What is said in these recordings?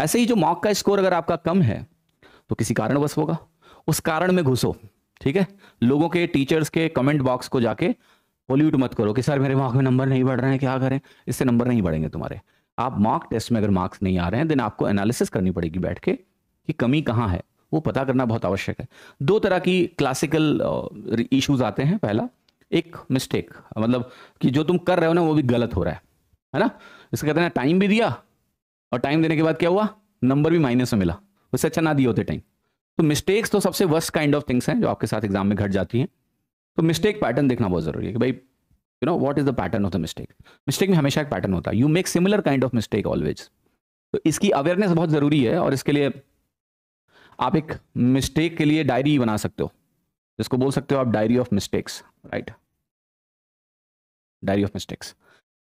ऐसे ही जो मॉक का स्कोर अगर आपका कम है तो किसी कारणवश होगा उस कारण में घुसो ठीक है लोगों के टीचर्स के कमेंट बॉक्स को जाके पोल्यूट मत करो कि सर मेरे मॉक में नंबर नहीं बढ़ रहे हैं क्या करें इससे नंबर नहीं बढ़ेंगे तुम्हारे आप मॉक टेस्ट में अगर मार्क्स नहीं आ रहे हैं देन आपको एनालिसिस करनी पड़ेगी बैठ के कि कमी कहाँ है वो पता करना बहुत आवश्यक है दो तरह की क्लासिकल इश्यूज आते हैं पहला एक मिस्टेक मतलब कि जो तुम कर रहे हो ना वो भी गलत हो रहा है है ना इसका कहते हैं टाइम भी दिया और टाइम देने के बाद क्या हुआ नंबर भी माइनस में मिला उससे अच्छा ना दिए होते टाइम तो मिस्टेक्स तो सबसे वर्स्ट काइंड ऑफ थिंग्स हैं जो आपके साथ एग्जाम में घट जाती हैं तो मिस्टेक पैटर्न देखना बहुत जरूरी है कि भाई you know what is the pattern of the mistake mistake में हमेशा एक पैटर्न होता है you make similar kind of mistake always तो इसकी अवेयरनेस बहुत ज़रूरी है और इसके लिए आप एक मिस्टेक के लिए डायरी बना सकते हो जिसको बोल सकते हो आप diary of mistakes right diary of mistakes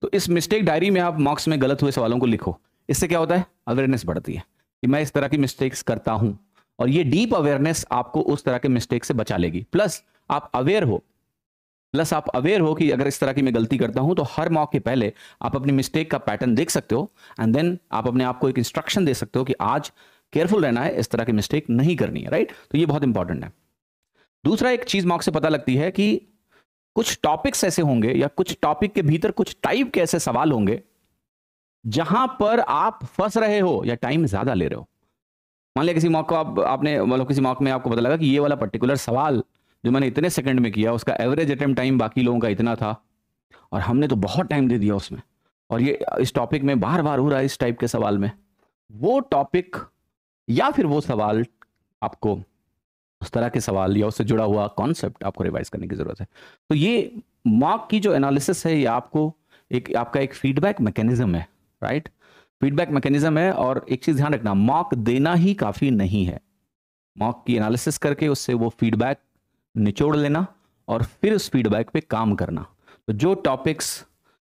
तो इस मिस्टेक डायरी में आप मार्क्स में गलत हुए सवालों को लिखो इससे क्या होता है अवेयरनेस बढ़ती है कि मैं इस तरह की मिस्टेक्स करता हूं और ये डीप अवेयरनेस आपको उस तरह के मिस्टेक से बचा लेगी प्लस आप अवेयर हो प्लस आप अवेयर हो कि अगर इस तरह की मैं गलती करता हूं तो हर मौके पहले आप अपनी मिस्टेक का पैटर्न देख सकते हो एंड देन आप अपने आप को एक इंस्ट्रक्शन दे सकते हो कि आज केयरफुल रहना है इस तरह की मिस्टेक नहीं करनी है राइट तो ये बहुत इंपॉर्टेंट है दूसरा एक चीज मॉक से पता लगती है कि कुछ टॉपिक्स ऐसे होंगे या कुछ टॉपिक के भीतर कुछ टाइप के ऐसे सवाल होंगे जहां पर आप फंस रहे हो या टाइम ज्यादा ले रहे हो मान लिया किसी मॉक को आप आपने मतलब किसी मॉक में आपको पता लगा कि ये वाला पर्टिकुलर सवाल जो मैंने इतने सेकंड में किया उसका एवरेज अटेम्प्ट टाइम बाकी लोगों का इतना था और हमने तो बहुत टाइम दे दिया उसमें और ये इस टॉपिक में बार बार हो रहा है इस टाइप के सवाल में वो टॉपिक या फिर वो सवाल आपको उस तरह के सवाल या उससे जुड़ा हुआ कॉन्सेप्ट आपको रिवाइज करने की ज़रूरत है तो ये मॉक की जो एनालिसिस है ये आपको एक आपका एक फीडबैक मैकेनिज्म है राइट फीडबैक मैकेनिज्म है और एक चीज ध्यान रखना मॉक देना ही काफी नहीं है मॉक की एनालिसिस करके उससे वो फीडबैक निचोड़ लेना और फिर उस फीडबैक पे काम करना तो जो टॉपिक्स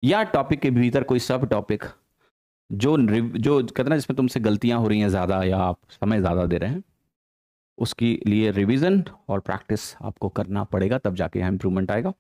या टॉपिक के भीतर कोई सब टॉपिक जो जो कहते ना जिसमें तुमसे गलतियां हो रही हैं ज़्यादा या आप समय ज़्यादा दे रहे हैं उसके लिए रिवीजन और प्रैक्टिस आपको करना पड़ेगा तब जाके यहाँ इंप्रूवमेंट आएगा